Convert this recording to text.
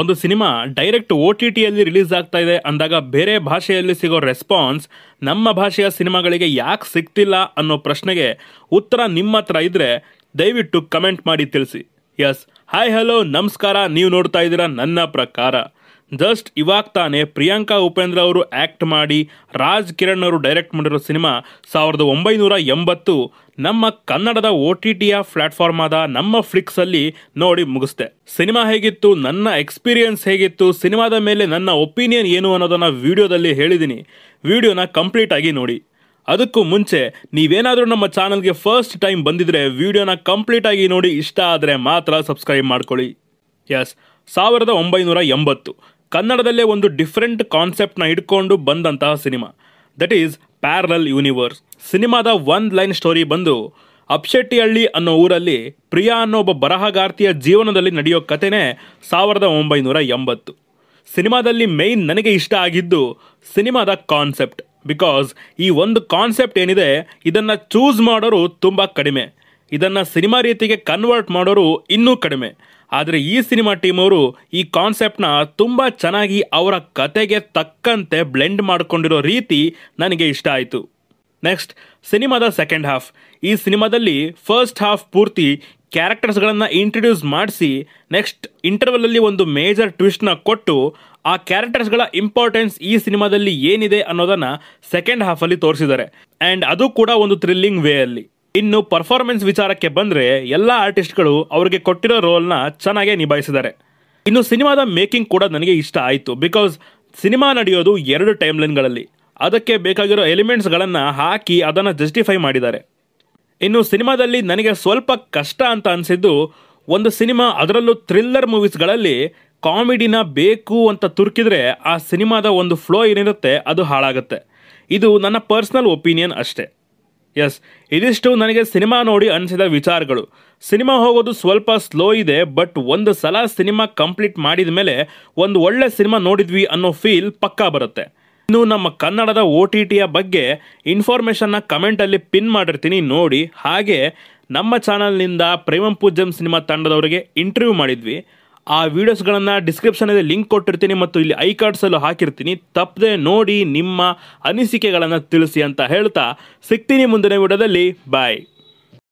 ಒಂದು cinema direct O T ಟಿಯಲ್ಲಿ release ಆಗ್ತಾ ಇದೆ ಅಂದಾಗ ಬೇರೆ ಭಾಷೆಯಲ್ಲಿ ಸಿಗೋ ರೆಸ್ಪಾನ್ಸ್ ನಮ್ಮ ಭಾಷೆಯ ಸಿನಿಮಾಗಳಿಗೆ ಯಾಕೆ ಸಿಗ್ತಿಲ್ಲ ಅನ್ನೋ ಪ್ರಶ್ನೆಗೆ ಉತ್ತರ ನಿಮ್ಮ ಹತ್ರ ಇದ್ದರೆ ದಯವಿಟ್ಟು ಕಮೆಂಟ್ ಮಾಡಿ ತಿಳಿಸಿ ಎಸ್ ಹಾಯ್ ಹಲೋ ನಮಸ್ಕಾರ ನೀವು ನೋಡ್ತಾ ಇದ್ದೀರಾ ನನ್ನ ಪ್ರಕಾರ ಜಸ್ಟ್ ಇವಾಗ ತಾನೇ ಪ್ರಿಯಾಂಕಾ ಉಪೇಂದ್ರ ಅವರು ಆ್ಯಕ್ಟ್ ಮಾಡಿ ರಾಜ್ ಕಿರಣ್ ಅವರು ಡೈರೆಕ್ಟ್ ಮಾಡಿರೋ ಸಿನಿಮಾ ಸಾವಿರದ ಒಂಬೈನೂರ ಎಂಬತ್ತು ನಮ್ಮ ಕನ್ನಡದ ಒ ಟಿ ಟಿಯ ಪ್ಲಾಟ್ಫಾರ್ಮ್ ಆದ ನಮ್ಮ ಫ್ಲಿಕ್ಸಲ್ಲಿ ನೋಡಿ ಮುಗಿಸ್ದೆ ಸಿನಿಮಾ ಹೇಗಿತ್ತು ನನ್ನ ಎಕ್ಸ್ಪೀರಿಯನ್ಸ್ ಹೇಗಿತ್ತು ಸಿನಿಮಾದ ಮೇಲೆ ನನ್ನ ಒಪಿನಿಯನ್ ಏನು ಅನ್ನೋದನ್ನು ವಿಡಿಯೋದಲ್ಲಿ ಹೇಳಿದ್ದೀನಿ ವಿಡಿಯೋನ ಕಂಪ್ಲೀಟ್ ಆಗಿ ನೋಡಿ ಅದಕ್ಕೂ ಮುಂಚೆ ನೀವೇನಾದರೂ ನಮ್ಮ ಚಾನಲ್ಗೆ ಫಸ್ಟ್ ಟೈಮ್ ಬಂದಿದ್ರೆ ವಿಡಿಯೋನ ಕಂಪ್ಲೀಟ್ ಆಗಿ ನೋಡಿ ಇಷ್ಟ ಆದರೆ ಮಾತ್ರ ಸಬ್ಸ್ಕ್ರೈಬ್ ಮಾಡ್ಕೊಳ್ಳಿ ಎಸ್ ಸಾವಿರದ ಒಂಬೈನೂರ ಎಂಬತ್ತು ಕನ್ನಡದಲ್ಲೇ ಒಂದು ಡಿಫ್ರೆಂಟ್ ಕಾನ್ಸೆಪ್ಟ್ನ ಹಿಡ್ಕೊಂಡು ಬಂದಂತಹ cinema that is parallel universe ಸಿನಿಮಾದ ಒಂದು ಲೈನ್ ಸ್ಟೋರಿ ಬಂದು ಅಪ್ಶೆಟ್ಟಿಹಳ್ಳಿ ಅನ್ನೋ ಊರಲ್ಲಿ ಪ್ರಿಯಾ ಅನ್ನೋ ಒಬ್ಬ ಬರಹಗಾರ್ತಿಯ ಜೀವನದಲ್ಲಿ ನಡೆಯೋ ಕಥೆನೇ ಸಾವಿರದ ಒಂಬೈನೂರ ಎಂಬತ್ತು ಸಿನಿಮಾದಲ್ಲಿ ಮೇಯ್ನ್ ನನಗೆ ಇಷ್ಟ ಆಗಿದ್ದು ಸಿನಿಮಾದ ಕಾನ್ಸೆಪ್ಟ್ ಬಿಕಾಸ್ ಈ ಒಂದು ಕಾನ್ಸೆಪ್ಟ್ ಏನಿದೆ ಇದನ್ನು ಚೂಸ್ ಮಾಡೋರು ತುಂಬ ಕಡಿಮೆ ಇದನ್ನು ಸಿನಿಮಾ ರೀತಿಗೆ ಕನ್ವರ್ಟ್ ಮಾಡೋರು ಇನ್ನೂ ಕಡಿಮೆ ಆದರೆ ಈ ಸಿನಿಮಾ ಟೀಮ್ ಅವರು ಈ ಕಾನ್ಸೆಪ್ಟ್ನ ತುಂಬ ಚೆನ್ನಾಗಿ ಅವರ ಕತೆಗೆ ತಕ್ಕಂತೆ ಬ್ಲೆಂಡ್ ಮಾಡಿಕೊಂಡಿರೋ ರೀತಿ ನನಗೆ ಇಷ್ಟ ಆಯಿತು ನೆಕ್ಸ್ಟ್ ಸಿನಿಮಾದ ಸೆಕೆಂಡ್ ಹಾಫ್ ಈ ಸಿನಿಮಾದಲ್ಲಿ ಫಸ್ಟ್ ಹಾಫ್ ಪೂರ್ತಿ ಕ್ಯಾರೆಕ್ಟರ್ಸ್ಗಳನ್ನು ಇಂಟ್ರೊಡ್ಯೂಸ್ ಮಾಡಿಸಿ ನೆಕ್ಸ್ಟ್ ಇಂಟರ್ವಲಲ್ಲಿ ಒಂದು ಮೇಜರ್ ಟ್ವಿಸ್ಟ್ನ ಕೊಟ್ಟು ಆ ಕ್ಯಾರೆಕ್ಟರ್ಸ್ಗಳ ಇಂಪಾರ್ಟೆನ್ಸ್ ಈ ಸಿನಿಮಾದಲ್ಲಿ ಏನಿದೆ ಅನ್ನೋದನ್ನು ಸೆಕೆಂಡ್ ಹಾಫಲ್ಲಿ ತೋರಿಸಿದ್ದಾರೆ ಆ್ಯಂಡ್ ಅದು ಕೂಡ ಒಂದು ಥ್ರಿಲ್ಲಿಂಗ್ ವೇ ಅಲ್ಲಿ ಇನ್ನು ಪರ್ಫಾರ್ಮೆನ್ಸ್ ವಿಚಾರಕ್ಕೆ ಬಂದರೆ ಎಲ್ಲ ಆರ್ಟಿಸ್ಟ್ಗಳು ಅವರಿಗೆ ಕೊಟ್ಟಿರೋ ರೋಲ್ನ ಚೆನ್ನಾಗೇ ನಿಭಾಯಿಸಿದ್ದಾರೆ ಇನ್ನು ಸಿನಿಮಾದ ಮೇಕಿಂಗ್ ಕೂಡ ನನಗೆ ಇಷ್ಟ ಆಯಿತು ಬಿಕಾಸ್ ಸಿನಿಮಾ ನಡೆಯೋದು ಎರಡು ಟೈಮ್ ಲೈನ್ಗಳಲ್ಲಿ ಅದಕ್ಕೆ ಬೇಕಾಗಿರೋ ಎಲಿಮೆಂಟ್ಸ್ಗಳನ್ನು ಹಾಕಿ ಅದನ್ನು ಜಸ್ಟಿಫೈ ಮಾಡಿದ್ದಾರೆ ಇನ್ನು ಸಿನಿಮಾದಲ್ಲಿ ನನಗೆ ಸ್ವಲ್ಪ ಕಷ್ಟ ಅಂತ ಅನಿಸಿದ್ದು ಒಂದು ಸಿನಿಮಾ ಅದರಲ್ಲೂ ಥ್ರಿಲ್ಲರ್ ಮೂವೀಸ್ಗಳಲ್ಲಿ ಕಾಮಿಡಿನ ಬೇಕು ಅಂತ ತುರ್ಕಿದ್ರೆ ಆ ಸಿನಿಮಾದ ಒಂದು ಫ್ಲೋ ಏನಿರುತ್ತೆ ಅದು ಹಾಳಾಗುತ್ತೆ ಇದು ನನ್ನ ಪರ್ಸ್ನಲ್ ಒಪಿನಿಯನ್ ಅಷ್ಟೇ ಎಸ್ ಇದಿಷ್ಟು ನನಗೆ ಸಿನಿಮಾ ನೋಡಿ ಅನಿಸಿದ ವಿಚಾರಗಳು ಸಿನಿಮಾ ಹೋಗೋದು ಸ್ವಲ್ಪ ಸ್ಲೋ ಇದೆ ಬಟ್ ಒಂದು ಸಲ ಸಿನಿಮಾ ಕಂಪ್ಲೀಟ್ ಮಾಡಿದ ಮೇಲೆ ಒಂದು ಒಳ್ಳೆ ಸಿನಿಮಾ ನೋಡಿದ್ವಿ ಅನ್ನೋ ಫೀಲ್ ಪಕ್ಕಾ ಬರುತ್ತೆ ಇನ್ನು ನಮ್ಮ ಕನ್ನಡದ ಒ ಟಿ ಟಿಯ ಬಗ್ಗೆ ಇನ್ಫಾರ್ಮೇಷನ್ನ ಕಮೆಂಟಲ್ಲಿ ಪಿನ್ ಮಾಡಿರ್ತೀನಿ ನೋಡಿ ಹಾಗೆ ನಮ್ಮ ಚಾನಲ್ನಿಂದ ಪ್ರೇಮಂ ಪೂಜ್ಯಂ ಸಿನಿಮಾ ತಂಡದವರಿಗೆ ಇಂಟರ್ವ್ಯೂ ಮಾಡಿದ್ವಿ ಆ ವಿಡಿಯೋಸ್ಗಳನ್ನು ಡಿಸ್ಕ್ರಿಪ್ಷನಲ್ಲಿ ಲಿಂಕ್ ಕೊಟ್ಟಿರ್ತೀನಿ ಮತ್ತು ಇಲ್ಲಿ ಐ ಕಾರ್ಡ್ಸಲ್ಲೂ ಹಾಕಿರ್ತೀನಿ ತಪ್ಪದೆ ನೋಡಿ ನಿಮ್ಮ ಅನಿಸಿಕೆಗಳನ್ನು ತಿಳಿಸಿ ಅಂತ ಹೇಳ್ತಾ ಸಿಗ್ತೀನಿ ಮುಂದಿನ ವಿಡಿಯೋದಲ್ಲಿ ಬಾಯ್